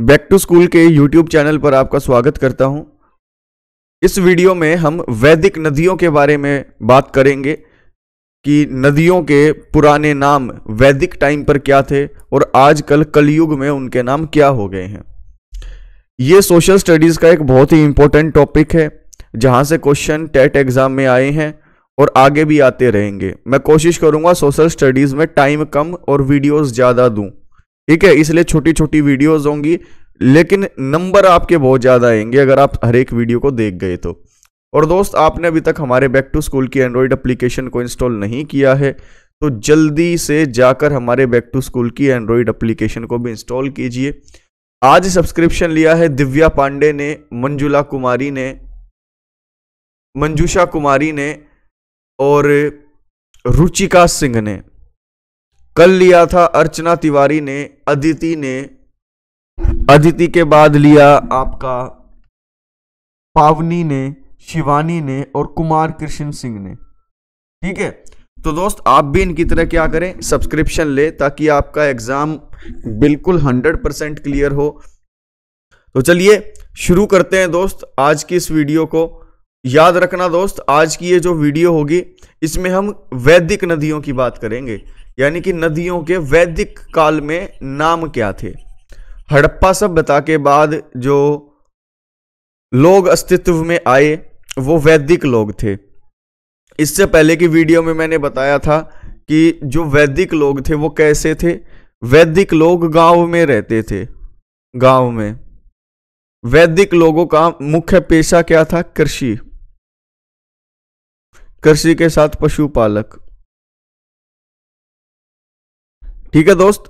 back to school के YouTube channel पर आपका स्वागत करता हूं इस वीडियो में हम वैदिक नदियों के बारे में बात करेंगे कि नदियों के पुराने नाम वैदिक टाइम पर क्या थे और आजकल कलयुग में उनके नाम क्या हो गए हैं ये सोशल स्टडीज़ का एक बहुत ही इंपॉर्टेंट टॉपिक है जहां से क्वेश्चन टेट एग्ज़ाम में आए हैं और आगे भी आते रहेंगे मैं कोशिश करूंगा सोशल स्टडीज़ में टाइम कम और वीडियोस ज़्यादा दूं ठीक है इसलिए छोटी छोटी वीडियोज होंगी लेकिन नंबर आपके बहुत ज़्यादा आएंगे अगर आप हर एक वीडियो को देख गए तो और दोस्त आपने अभी तक हमारे बैक टू स्कूल की एंड्रॉयड एप्लीकेशन को इंस्टॉल नहीं किया है तो जल्दी से जाकर हमारे बैक टू स्कूल की एंड्रॉयड एप्लीकेशन को भी इंस्टॉल कीजिए आज सब्सक्रिप्शन लिया है दिव्या पांडे ने मंजुला कुमारी ने मंजूषा कुमारी ने और रुचिका सिंह ने कल लिया था अर्चना तिवारी ने अदिति ने अदिति के बाद लिया आपका पावनी ने शिवानी ने और कुमार कृष्ण सिंह ने ठीक है तो दोस्त आप भी इनकी तरह क्या करें सब्सक्रिप्शन ले ताकि आपका एग्जाम बिल्कुल हंड्रेड परसेंट क्लियर हो तो चलिए शुरू करते हैं दोस्त आज की इस वीडियो को याद रखना दोस्त आज की ये जो वीडियो होगी इसमें हम वैदिक नदियों की बात करेंगे यानी कि नदियों के वैदिक काल में नाम क्या थे हड़प्पा सभ्यता के बाद जो लोग अस्तित्व में आए वो वैदिक लोग थे इससे पहले की वीडियो में मैंने बताया था कि जो वैदिक लोग थे वो कैसे थे वैदिक लोग गांव में रहते थे गांव में वैदिक लोगों का मुख्य पेशा क्या था कृषि कृषि के साथ पशुपालक ठीक है दोस्त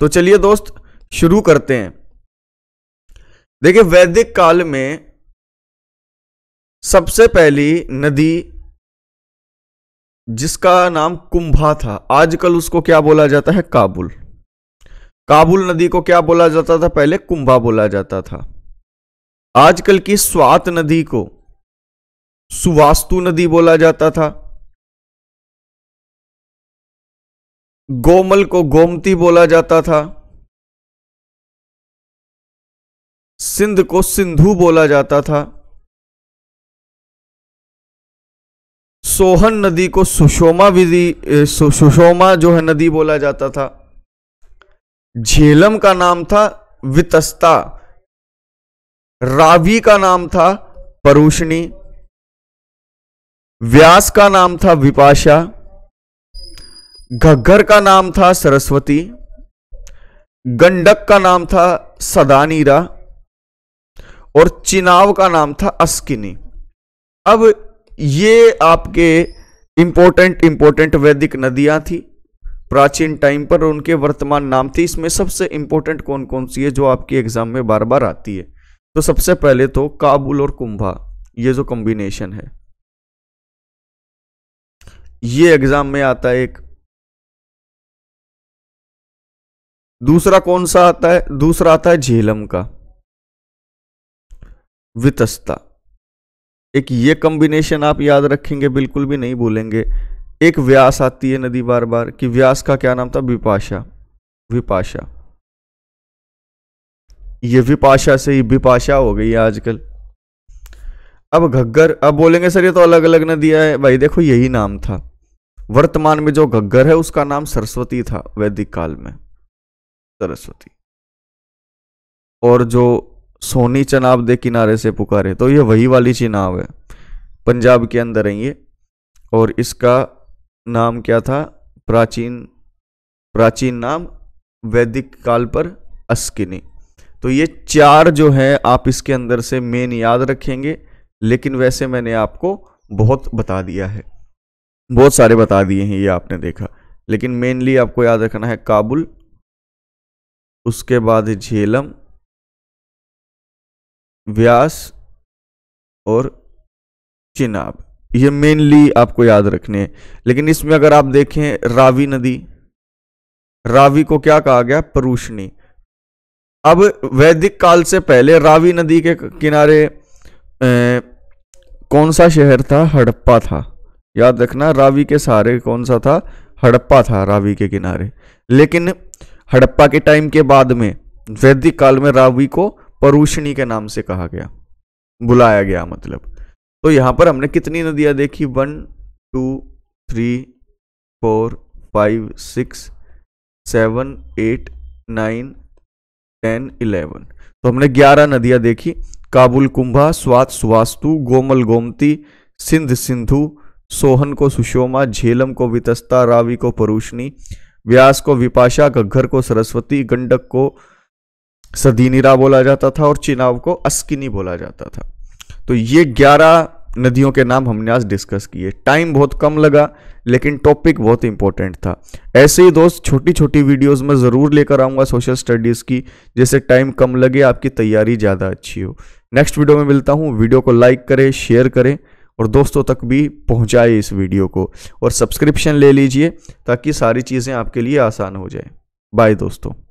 तो चलिए दोस्त शुरू करते हैं देखिए वैदिक काल में सबसे पहली नदी जिसका नाम कुंभा था आजकल उसको क्या बोला जाता है काबुल काबुल नदी को क्या बोला जाता था पहले कुंभा बोला जाता था आजकल की स्वात नदी को सुवास्तु नदी बोला जाता था गोमल को गोमती बोला जाता था सिंध को सिंधु बोला जाता था सोहन नदी को सुषोमा विधि सुषोमा जो है नदी बोला जाता था झेलम का नाम था वितस्ता रावी का नाम था परूषणी व्यास का नाम था विपाशा घग्घर का नाम था सरस्वती गंडक का नाम था सदानीरा और चिनाव का नाम था अस्किनी अब ये आपके इंपॉर्टेंट इंपॉर्टेंट वैदिक नदियां थी प्राचीन टाइम पर उनके वर्तमान नाम थी इसमें सबसे इंपॉर्टेंट कौन कौन सी है जो आपकी एग्जाम में बार बार आती है तो सबसे पहले तो काबुल और कुंभा ये जो कॉम्बिनेशन है ये एग्जाम में आता है एक दूसरा कौन सा आता है दूसरा आता है झेलम का वितस्ता एक ये कॉम्बिनेशन आप याद रखेंगे बिल्कुल भी नहीं भूलेंगे एक व्यास आती है नदी बार बार कि व्यास का क्या नाम था विपाशा विपाशा ये विपाशा से ही विपाशा हो गई है आजकल अब घग्गर अब बोलेंगे सर ये तो अलग अलग नदियां है भाई देखो यही नाम था वर्तमान में जो घग्गर है उसका नाम सरस्वती था वैदिक काल में सरस्वती और जो सोनी चनाब दे किनारे से पुकारे तो ये वही वाली चिनाव है पंजाब के अंदर है ये और इसका नाम क्या था प्राचीन प्राचीन नाम वैदिक काल पर अस्किनी तो ये चार जो है आप इसके अंदर से मेन याद रखेंगे लेकिन वैसे मैंने आपको बहुत बता दिया है बहुत सारे बता दिए हैं ये आपने देखा लेकिन मेनली आपको याद रखना है काबुल उसके बाद झेलम व्यास और चिनाब ये मेनली आपको याद रखने हैं लेकिन इसमें अगर आप देखें रावी नदी रावी को क्या कहा गया परूषणी अब वैदिक काल से पहले रावी नदी के किनारे ए, कौन सा शहर था हड़प्पा था याद रखना रावी के सहारे कौन सा था हड़प्पा था रावी के किनारे लेकिन हड़प्पा के टाइम के बाद में वैदिक काल में रावी को परूषणी के नाम से कहा गया बुलाया गया मतलब तो यहां पर हमने कितनी नदियां देखी one two three four five six seven eight nine ten eleven तो हमने ग्यारह नदियां देखी काबुल कुंभा स्वात सुवास्तु गोमल गोमती सिंध सिंधु सोहन को सुषोमा झेलम को वितस्ता रावी को परूषणी व्यास को विपाशा गग्घर को सरस्वती गंडक को सदीनिरा बोला जाता था और चिनाव को अस्किनी बोला जाता था तो ये ग्यारह नदियों के नाम हमने आज डिस्कस किए टाइम बहुत कम लगा लेकिन टॉपिक बहुत इंपॉर्टेंट था ऐसे ही दोस्त छोटी छोटी वीडियोस में ज़रूर लेकर आऊंगा सोशल स्टडीज़ की जैसे टाइम कम लगे आपकी तैयारी ज़्यादा अच्छी हो नेक्स्ट वीडियो में मिलता हूँ वीडियो को लाइक करें शेयर करें और दोस्तों तक भी पहुंचाए इस वीडियो को और सब्सक्रिप्शन ले लीजिए ताकि सारी चीज़ें आपके लिए आसान हो जाए बाय दोस्तों